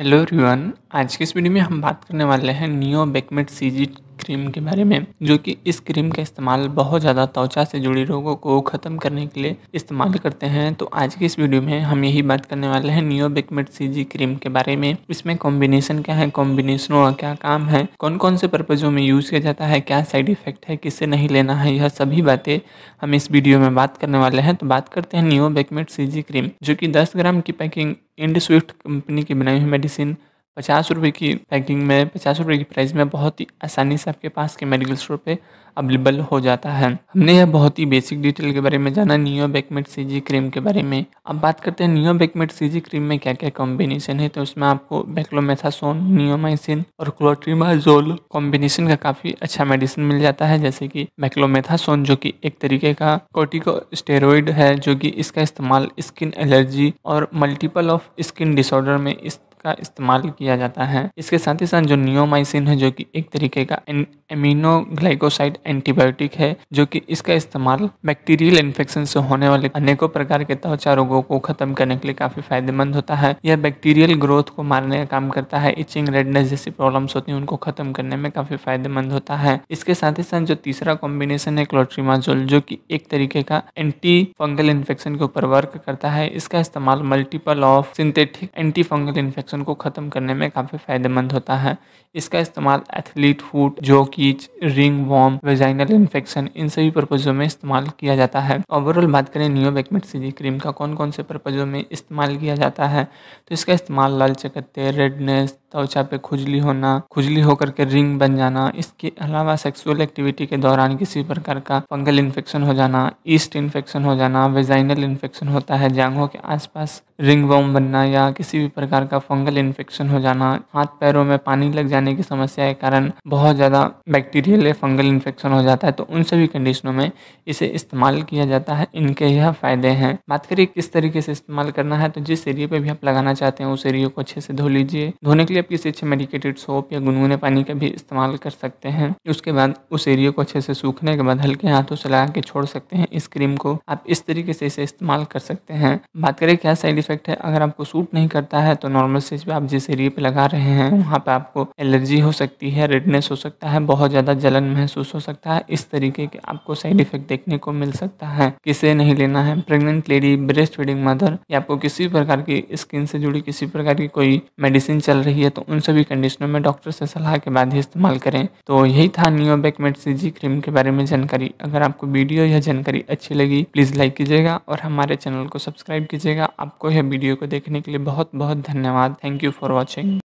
hello everyone आज के इस वीडियो में हम बात करने वाले हैं नियो बेकमेट सी जी क्रीम के बारे में जो कि इस क्रीम का इस्तेमाल बहुत ज़्यादा त्वचा से जुड़े रोगों को ख़त्म करने के लिए इस्तेमाल करते हैं तो आज की इस वीडियो में हम यही बात करने वाले हैं बेकमेट सी जी क्रीम के बारे में इसमें कॉम्बिनेशन क्या है कॉम्बिनेशनों का क्या काम है कौन कौन से पर्पज़ों में यूज़ किया जाता है क्या साइड इफेक्ट है किससे नहीं लेना है यह सभी बातें हम इस वीडियो में बात करने वाले हैं तो बात करते हैं बेकमेट सी जी क्रीम जो कि दस ग्राम की पैकिंग इंड स्विफ्ट कंपनी की बनाई हुई मेडिसिन पचास रुपये की पैकिंग में पचास रुपये की प्राइस में बहुत ही आसानी से आपके पास के मेडिकल स्टोर पे अवेलेबल हो जाता है हमने यह बहुत ही बेसिक डिटेल के बारे में जाना नियो बेकमेट सीजी क्रीम के बारे में अब बात करते हैं नियो बेकमेट सीजी क्रीम में क्या क्या कॉम्बिनेशन है तो उसमें आपको बैक्लोमेथासोन नियोमाइसिन और क्लोट्रीमाजोल कॉम्बिनेशन का काफी अच्छा मेडिसिन मिल जाता है जैसे की बैक्लोमेथासोन जो की एक तरीके का कोटिको स्टेरॉइड है जो की इसका इस्तेमाल स्किन एलर्जी और मल्टीपल ऑफ स्किन डिसऑर्डर में इस का इस्तेमाल किया जाता है इसके साथ ही साथ जो नियोमाइसिन है जो कि एक तरीके का एमिनो ग्लाइकोसाइड एंटीबायोटिक है जो कि इसका इस्तेमाल बैक्टीरियल इन्फेक्शन से होने वाले अनेकों प्रकार के त्वचा रोगों को खत्म करने के लिए काफी फायदेमंद होता है यह बैक्टीरियल ग्रोथ को मारने का काम करता है इचिंग रेडनेस जैसी प्रॉब्लम्स होती हैं उनको खत्म करने में काफी फायदेमंद होता है इसके साथ ही साथ जो तीसरा कॉम्बिनेशन है क्लोट्रीमाजोल जो की एक तरीके का एंटी फंगल इन्फेक्शन के ऊपर वर्क करता है इसका इस्तेमाल multiple of synthetic anti fungal infection infection को ख़त्म करने में काफ़ी फ़ायदेमंद होता है इसका इस्तेमाल एथलीट फूड जोकीच रिंग वॉम वेजाइनल इन्फेक्शन इन सभी पर्पज़ों में इस्तेमाल किया जाता है ओवरऑल बात करें नियोबैकमेट सीजी क्रीम का कौन कौन से पर्पज़ों में इस्तेमाल किया जाता है तो इसका इस्तेमाल लाल चकत्ते रेडनेस त्वचा पे खुजली होना खुजली होकर के रिंग बन जाना इसके अलावा सेक्सुअल एक्टिविटी के दौरान किसी प्रकार का फंगल इन्फेक्शन हो जाना ईस्ट इन्फेक्शन हो जाना वेजाइनल इन्फेक्शन होता है जांघों के आसपास रिंग वॉम बनना या किसी भी प्रकार का फंगल इन्फेक्शन हो जाना हाथ पैरों में पानी लग जाने की समस्या के कारण बहुत ज़्यादा बैक्टीरियल या फंगल इन्फेक्शन हो जाता है तो उन सभी कंडीशनों में इसे इस्तेमाल किया जाता है इनके यह फ़ायदे हैं बात करिए किस तरीके से इस्तेमाल करना है तो जिस एरिए पे भी आप लगाना चाहते हैं उस एरिए को अच्छे से धो लीजिए धोने के लिए किसी अच्छे मेडिकेटेड सोप या गुनगुने पानी का भी इस्तेमाल कर सकते हैं उसके बाद उस एरिया को अच्छे से सूखने के बाद हल्के हाथों से लगा के छोड़ सकते हैं इस क्रीम को आप इस तरीके से इसे इस्तेमाल कर सकते हैं बात करें क्या साइड इफेक्ट है अगर आपको सूट नहीं करता है तो नॉर्मल स्टेज पे आप जिस एरिए पे लगा रहे हैं वहाँ पे आपको एलर्जी हो सकती है रेडनेस हो सकता है बहुत ज़्यादा जलन महसूस हो सकता है इस तरीके के आपको साइड इफेक्ट देखने को मिल सकता है किसे नहीं लेना है pregnant lady breast feeding mother या आपको किसी प्रकार की स्किन से जुड़ी किसी प्रकार की कोई मेडिसिन चल रही है है तो उन सभी कंडीशनों में डॉक्टर से सलाह के बाद ही इस्तेमाल करें तो यही था न्यूबैक मेट क्रीम के बारे में जानकारी अगर आपको वीडियो यह जानकारी अच्छी लगी प्लीज़ लाइक कीजिएगा और हमारे चैनल को सब्सक्राइब कीजिएगा आपको यह वीडियो को देखने के लिए बहुत बहुत धन्यवाद थैंक यू फॉर वॉचिंग